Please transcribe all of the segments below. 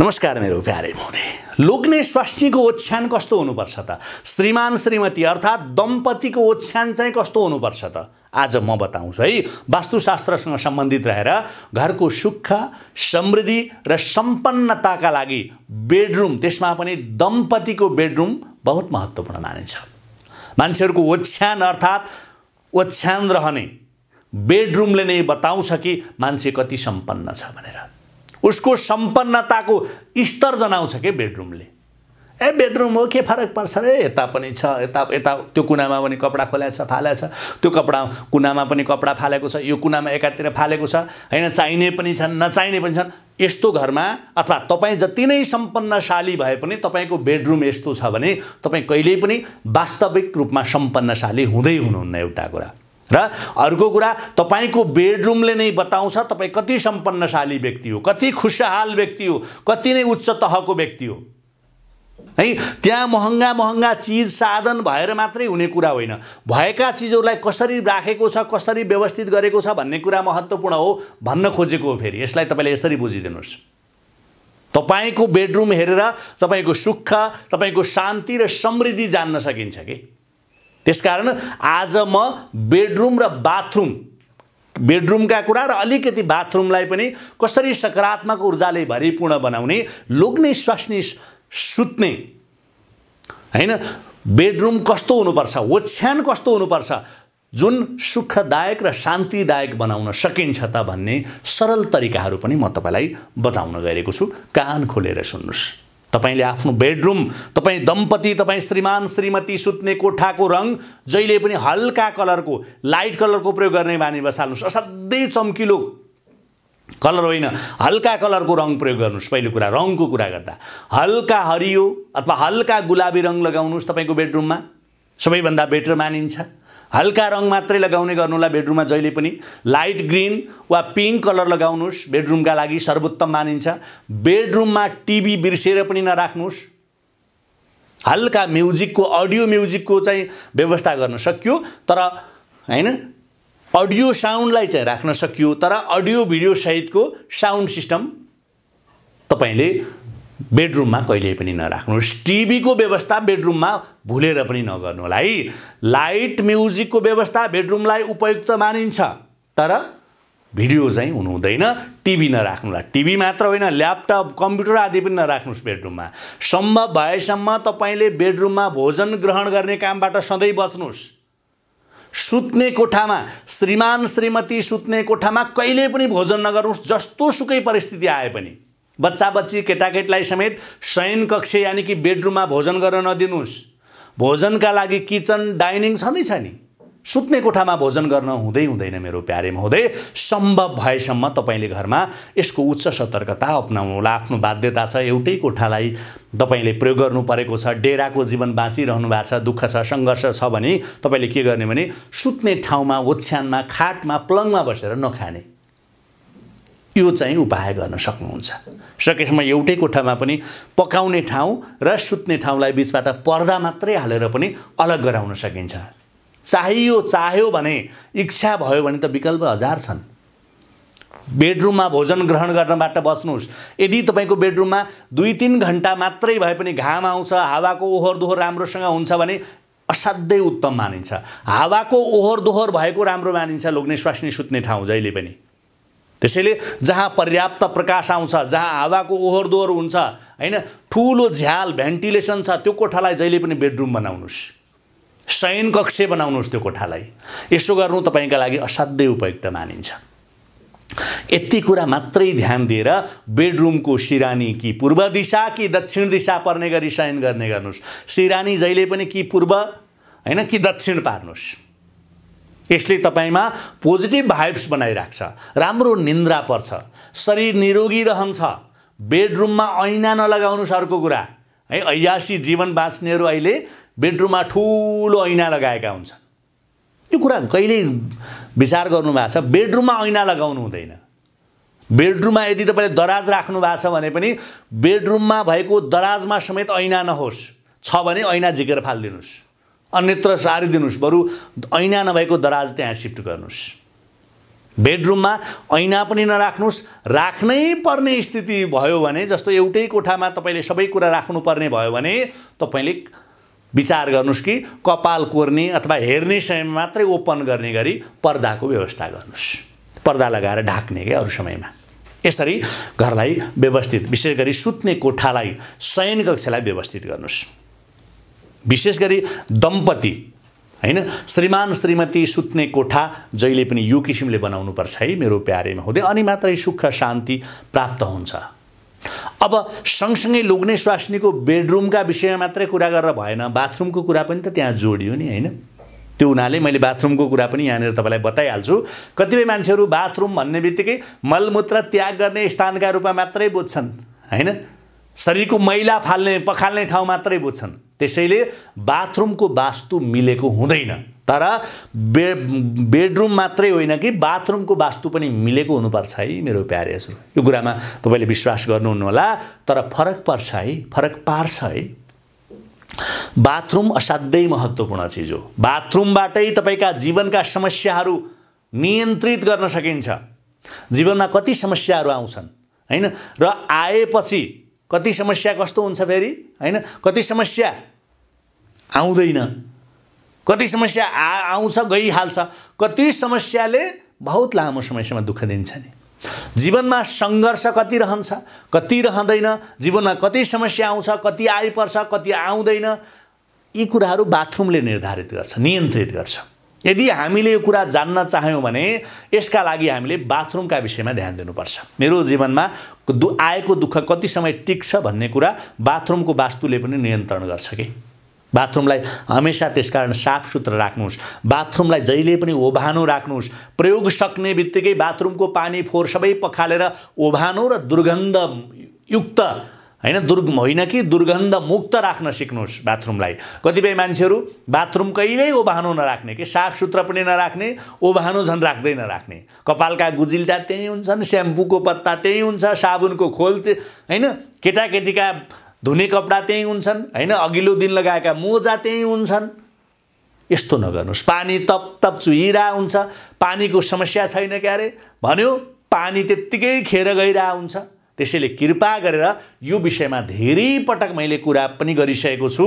नमस्कार मेरो प्यारे महोदय लोग्ने स्वास्नीको ओछ्यान कस्तो हुनुपर्छ त श्रीमान श्रीमती अर्थात् दम्पतिको ओछ्यान चाहिँ कस्तो हुनुपर्छ त आज म बताउँछु है वास्तुशास्त्रसँग सम्बन्धित रहेर घरको सुख समृद्धि र सम्पन्नताका लागि बेडरुम त्यसमा पनि दम्पतिको बेडरुम बहुत महत्त्वपूर्ण मानिन्छ मान्छेहरूको ओछ्यान अर्थात् ओछ्यान रहने बेडरुमले नै बताउँछ कि मान्छे कति सम्पन्न छ भनेर उसको सम्पन्नताको स्तर जनाउँछ के बेडरुमले ए बेडरुम हो के फरक पर्छ रे यता पनि छ यता यता त्यो कुनामा पनि कपडा खोलाएको छ फालेको छ त्यो कपडा कुनामा पनि कपडा फालेको छ यो कुनामा एकातिर फालेको छ होइन चाहिने पनि छन् नचाहिने पनि छन् यस्तो घरमा अथवा तपाईँ जति नै सम्पन्नशाली भए पनि तपाईँको बेडरुम यस्तो छ भने तपाईँ कहिल्यै पनि वास्तविक रूपमा सम्पन्नशाली हुँदै हुनुहुन्न एउटा कुरा र अर्को कुरा तपाईँको बेडरुमले नै बताउँछ तपाईँ कति सम्पन्नशाली व्यक्ति हो कति खुसहाल व्यक्ति हो कति नै उच्च तहको व्यक्ति हो है त्यहाँ महँगा महँगा चिज साधन भएर मात्रै हुने कुरा होइन भएका चिजहरूलाई कसरी राखेको छ कसरी व्यवस्थित गरेको छ भन्ने कुरा महत्त्वपूर्ण हो भन्न खोजेको हो फेरि यसलाई तपाईँले यसरी बुझिदिनुहोस् तपाईँको बेडरुम हेरेर तपाईँको सुख तपाईँको शान्ति र समृद्धि जान्न सकिन्छ कि त्यसकारण आज म बेडरुम र बाथरुम बेडरुमका कुरा र अलिकति बाथरुमलाई पनि कसरी सकारात्मक ऊर्जाले भरिपूर्ण बनाउने लोग्ने स्वास्नी सुत्ने होइन बेडरुम कस्तो हुनुपर्छ ओछ्यान कस्तो हुनुपर्छ जुन सुखदायक र शान्तिदायक बनाउन सकिन्छ त भन्ने सरल तरिकाहरू पनि म तपाईँलाई बताउन गएको छु कान खोलेर सुन्नुहोस् तपाईँले आफ्नो बेडरुम तपाईँ दम्पति तपाईँ श्रीमान श्रीमती सुत्ने कोठाको रङ जहिले पनि हल्का कलरको लाइट कलरको प्रयोग गर्ने बानी बसाल्नुहोस् असाध्यै चम्किलो कलर होइन हल्का कलरको रङ प्रयोग गर्नुहोस् पहिलो कुरा रङको कुरा गर्दा हल्का हरियो अथवा हल्का गुलाबी रङ लगाउनुहोस् तपाईँको बेडरुममा सबैभन्दा बेटर मानिन्छ हल्का रङ मात्रै लगाउने गर्नुहोला बेडरुममा जहिले पनि लाइट ग्रिन वा पिङ्क कलर लगाउनुहोस् बेडरुमका लागि सर्वोत्तम मानिन्छ बेडरुममा टिभी बिर्सेर पनि नराख्नुहोस् हल्का म्युजिकको अडियो म्युजिकको चाहिँ व्यवस्था गर्न सकियो तर होइन अडियो साउन्डलाई चाहिँ राख्न सकियो तर अडियो भिडियो सहितको साउन्ड सिस्टम तपाईँले बेडरुममा कहिले पनि नराख्नुहोस् टिभीको व्यवस्था बेडरुममा भुलेर पनि नगर्नु होला है लाइट म्युजिकको व्यवस्था बेडरुमलाई उपयुक्त मानिन्छ तर भिडियो चाहिँ हुनुहुँदैन टिभी नराख्नु होला टिभी मात्र होइन ल्यापटप कम्प्युटर आदि पनि नराख्नुहोस् बेडरुममा सम्भव भएसम्म तपाईँले बेडरुममा भोजन ग्रहण गर्ने कामबाट सधैँ बच्नुहोस् सुत्ने कोठामा श्रीमान श्रीमती सुत्ने कोठामा कहिले पनि भोजन नगर्नुहोस् जस्तो सुकै परिस्थिति आए पनि बच्चा बच्ची केटाकेटीलाई समेत शयन कक्ष यानि कि बेडरुममा भोजन गर्न नदिनुहोस् भोजनका लागि किचन डाइनिङ छँदैछ नि सुत्ने कोठामा भोजन गर्न हुँदै हुँदैन मेरो प्यारे महोदय सम्भव भएसम्म तपाईँले घरमा यसको उच्च सतर्कता अप्नाउनुहोला आफ्नो बाध्यता छ एउटै कोठालाई तपाईँले प्रयोग गर्नु परेको छ डेराको जीवन बाँचिरहनु भएको छ दुःख छ सङ्घर्ष छ भने तपाईँले के गर्ने भने सुत्ने ठाउँमा ओछ्यानमा खाटमा प्लङमा बसेर नखाने यो चाहिँ उपाय गर्न सक्नुहुन्छ सकेसम्म एउटै कोठामा पनि पकाउने ठाउँ र सुत्ने ठाउँलाई बिचबाट पर्दा मात्रै हालेर पनि अलग गराउन सकिन्छ चाहियो चाह्यो भने इच्छा भयो भने त विकल्प हजार छन् बेडरुममा भोजन ग्रहण गर्नबाट बस्नुहोस् यदि तपाईँको बेडरुममा दुई तिन घन्टा मात्रै भए पनि घाम आउँछ हावाको ओहोर दोहोर राम्रोसँग हुन्छ भने असाध्यै उत्तम मानिन्छ हावाको ओहोर दोहोर भएको राम्रो मानिन्छ लोग्ने स्वास्नी सुत्ने ठाउँ जहिले पनि त्यसैले जहाँ पर्याप्त प्रकाश आउँछ जहाँ हावाको ओहोर दोहोर हुन्छ होइन ठुलो झ्याल भेन्टिलेसन छ त्यो कोठालाई जहिले पनि बेडरुम बनाउनुहोस् शयन कक्ष बनाउनुहोस् त्यो कोठालाई यसो गर्नु तपाईँका लागि असाध्यै उपयुक्त मानिन्छ यति कुरा मात्रै ध्यान दिएर बेडरुमको सिरानी कि पूर्व दिशा कि दक्षिण दिशा पर्ने गरी शयन गर्ने गर्नुहोस् सिरानी जहिले पनि कि पूर्व होइन कि दक्षिण पार्नुहोस् यसले तपाईँमा पोजिटिभ भाइब्स बनाइराख्छ राम्रो निन्द्रा पर्छ शरीर निरोगी रहन्छ बेडरुममा ऐना नलगाउनु अर्को कुरा है ऐयासी जीवन बाँच्नेहरू अहिले बेडरुममा ठुलो ऐना लगाएका हुन्छन् त्यो कुरा कहिले विचार गर्नुभएको छ बेडरुममा ऐना लगाउनु हुँदैन बेडरुममा यदि तपाईँले दराज राख्नु भएको छ भने पनि बेडरुममा भएको दराजमा समेत ऐना नहोस् छ भने ऐना झिकेर फालिदिनुहोस् अन्यत्र सारिदिनुहोस् बरु ऐना नभएको दराज त्यहाँ सिफ्ट गर्नुहोस् बेडरुममा ऐना पनि नराख्नुहोस् राख्नै पर्ने स्थिति भयो भने जस्तो एउटै कोठामा तपाईँले सबै कुरा राख्नुपर्ने भयो भने तपाईँले विचार गर्नुहोस् कि कपाल कोर्ने अथवा हेर्ने समयमा मात्रै ओपन गर्ने गरी पर्दाको व्यवस्था गर्नुहोस् पर्दा लगाएर ढाक्ने क्या अरू समयमा यसरी घरलाई व्यवस्थित विशेष गरी सुत्ने कोठालाई शयन कक्षलाई व्यवस्थित गर्नुहोस् विशेष गरी दम्पति होइन श्रीमान श्रीमती सुत्ने कोठा जहिले पनि यो किसिमले बनाउनुपर्छ है मेरो प्यारेमा हुँदै अनि मात्रै सुख शान्ति प्राप्त हुन्छ अब सँगसँगै लोग्ने स्वास्नीको बेडरुमका विषयमा मात्रै कुरा गरेर भएन बाथरुमको कुरा पनि त त्यहाँ जोडियो नि होइन त्यो हुनाले मैले बाथरुमको कुरा पनि यहाँनिर तपाईँलाई बताइहाल्छु कतिपय मान्छेहरू बाथरुम भन्ने बित्तिकै मलमूत्र त्याग गर्ने स्थानका रूपमा मात्रै बुझ्छन् होइन शरीरको मैला फाल्ने पखाल्ने ठाउँ मात्रै बुझ्छन् त्यसैले बाथरुमको वास्तु मिलेको हुँदैन तर बे बेडरुम मात्रै होइन कि बाथरुमको वास्तु पनि मिलेको हुनुपर्छ है मेरो प्यारे हजुर यो कुरामा तपाईँले विश्वास गर्नुहुन्न होला तर फरक पर्छ है फरक पार्छ है बाथरुम असाध्यै महत्त्वपूर्ण चिज हो बाथरुमबाटै तपाईँका जीवनका समस्याहरू नियन्त्रित गर्न सकिन्छ जीवनमा कति समस्याहरू आउँछन् होइन र आएपछि कति समस्या कस्तो हुन्छ फेरि होइन कति समस्या आउँदैन कति समस्या आ आउँछ गइहाल्छ कति समस्याले बहुत लामो समयसम्म दुःख दिन्छ नि जीवनमा सङ्घर्ष कति रहन्छ कति रहँदैन जीवनमा कति समस्या आउँछ कति आइपर्छ कति आउँदैन यी कुराहरू बाथरुमले निर्धारित गर्छ नियन्त्रित गर्छ यदि हामीले यो कुरा जान्न चाह्यौँ भने यसका लागि हामीले बाथरुमका विषयमा ध्यान दिनुपर्छ मेरो जीवनमा दु आएको दुःख कति समय टिक्छ भन्ने कुरा बाथरुमको वास्तुले पनि नियन्त्रण गर्छ कि बाथरुमलाई हमेसा त्यसकारण सुथरा राख्नुहोस् बाथरुमलाई जहिले पनि ओभानो राख्नुहोस् प्रयोग सक्ने बित्तिकै बाथरुमको पानी फोहोर सबै पखालेर ओभानो र दुर्गन्धयुक्त होइन दुर्ग होइन कि दुर्गन्ध मुक्त राख्न सिक्नुहोस् बाथरुमलाई कतिपय मान्छेहरू बाथरुम कहिल्यै ओभानो नराख्ने कि साफसुथरा पनि नराख्ने ओभानो झन् राख्दै नराख्ने कपालका गुजिल्टा त्यहीँ हुन्छन् स्याम्पूको पत्ता त्यहीँ हुन्छ साबुनको खोल होइन केटाकेटीका धुने कपडा त्यहीँ हुन्छन् होइन अघिल्लो दिन लगाएका मोजा त्यहीँ हुन्छन् यस्तो नगर्नुहोस् पानी तप तप चुहिरा हुन्छ पानीको समस्या छैन क्यारे भन्यो पानी त्यत्तिकै खेर गइरहेको हुन्छ त्यसैले कृपा गरेर यो विषयमा धेरै पटक मैले कुरा पनि गरिसकेको छु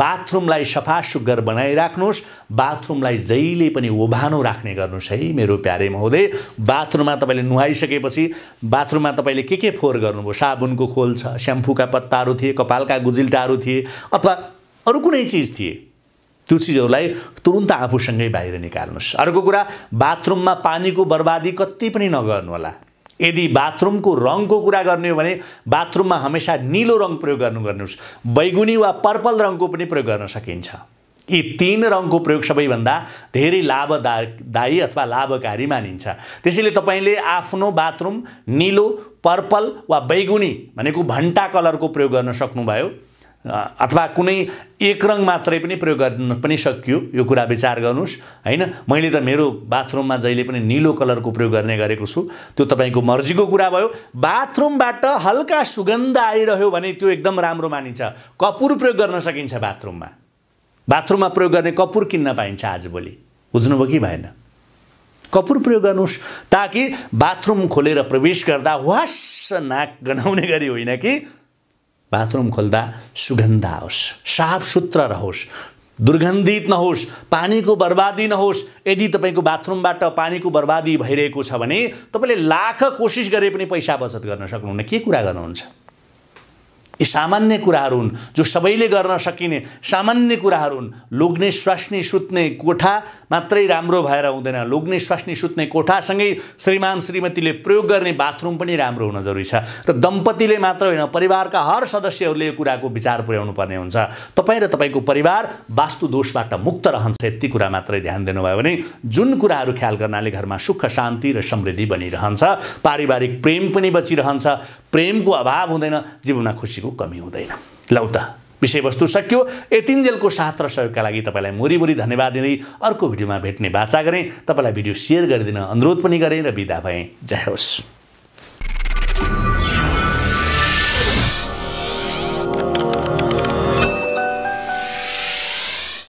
बाथरुमलाई सफा सुग्घर बनाइराख्नुहोस् बाथरुमलाई जहिले पनि ओभानो राख्ने गर्नुहोस् है मेरो प्यारे महोदय बाथरुममा तपाईँले नुहाइसकेपछि बाथरुममा तपाईँले के के फोहोर गर्नुभयो साबुनको खोल छ स्याम्पूका पत्ताहरू थिए कपालका गुजिल्टाहरू थिए अथवा अरू कुनै चिज थिए त्यो चिजहरूलाई तुरुन्त आफूसँगै बाहिर निकाल्नुहोस् अर्को कुरा बाथरुममा पानीको बर्बादी कति पनि नगर्नु होला यदि बाथरुमको रङको कुरा गर्ने हो भने बाथरुममा हमेसा निलो रङ प्रयोग गर्नु गर्नुहोस् बैगुनी वा पर्पल रङको पनि प्रयोग गर्न सकिन्छ यी तिन रङको प्रयोग सबैभन्दा धेरै लाभदायी अथवा लाभकारी मानिन्छ त्यसैले तपाईँले आफ्नो बाथरुम निलो पर्पल वा बैगुनी भनेको भन्टा कलरको प्रयोग गर्न सक्नुभयो अथवा कुनै एक रङ मात्रै पनि प्रयोग गर्न पनि सकियो यो कुरा विचार गर्नुहोस् होइन मैले त मेरो बाथरुममा जहिले पनि निलो कलरको प्रयोग गर्ने गरेको छु त्यो तपाईँको मर्जीको कुरा भयो बाथरुमबाट हल्का सुगन्ध आइरह्यो भने त्यो एकदम राम्रो मानिन्छ कपुर प्रयोग गर्न सकिन्छ बाथरुममा बाथरुममा प्रयोग गर्ने कपुर किन्न पाइन्छ आजभोलि बुझ्नुभयो कि भएन कपुर प्रयोग गर्नुहोस् ताकि बाथरुम खोलेर प्रवेश गर्दा वास नाक गनाउने गरी होइन कि बाथरुम खोल्दा सुगन्ध आओस् साफ सुत्र रहोस् दुर्गन्धित नहोस् पानीको बर्बादी नहोस् यदि तपाईँको बाथरुमबाट पानीको बर्बादी भइरहेको छ भने तपाईँले लाख कोसिस गरे पनि पैसा बचत गर्न सक्नुहुन्न के कुरा गर्नुहुन्छ यी सामान्य कुराहरू हुन् जो सबैले गर्न सकिने सामान्य कुराहरू हुन् लोग्ने स्वास्नी सुत्ने कोठा मात्रै राम्रो भएर हुँदैन लोग्ने स्वास्नी सुत्ने कोठासँगै श्रीमान श्रीमतीले प्रयोग गर्ने बाथरुम पनि राम्रो हुन जरुरी छ र दम्पतिले मात्र होइन परिवारका हर सदस्यहरूले यो कुराको विचार पुर्याउनु पर्ने हुन्छ तपाईँ र तपाईँको परिवार वास्तु दोषबाट मुक्त रहन्छ यति कुरा मात्रै ध्यान दिनुभयो भने जुन कुराहरू ख्याल गर्नाले घरमा सुख शान्ति र समृद्धि बनिरहन्छ पारिवारिक प्रेम पनि बचिरहन्छ प्रेमको अभाव हुँदैन जीवनमा खुसीको कमी हुँदैन लौ त विषयवस्तु सकियो एतिन्जेलको साथ र सहयोगका लागि तपाईँलाई मुरीमुरी धन्यवाद दिँदै अर्को भिडियोमा भेट्ने बाचा गरेँ तपाईँलाई भिडियो सेयर गरिदिन अनुरोध पनि गरेँ र बिदा भएँ जय होस्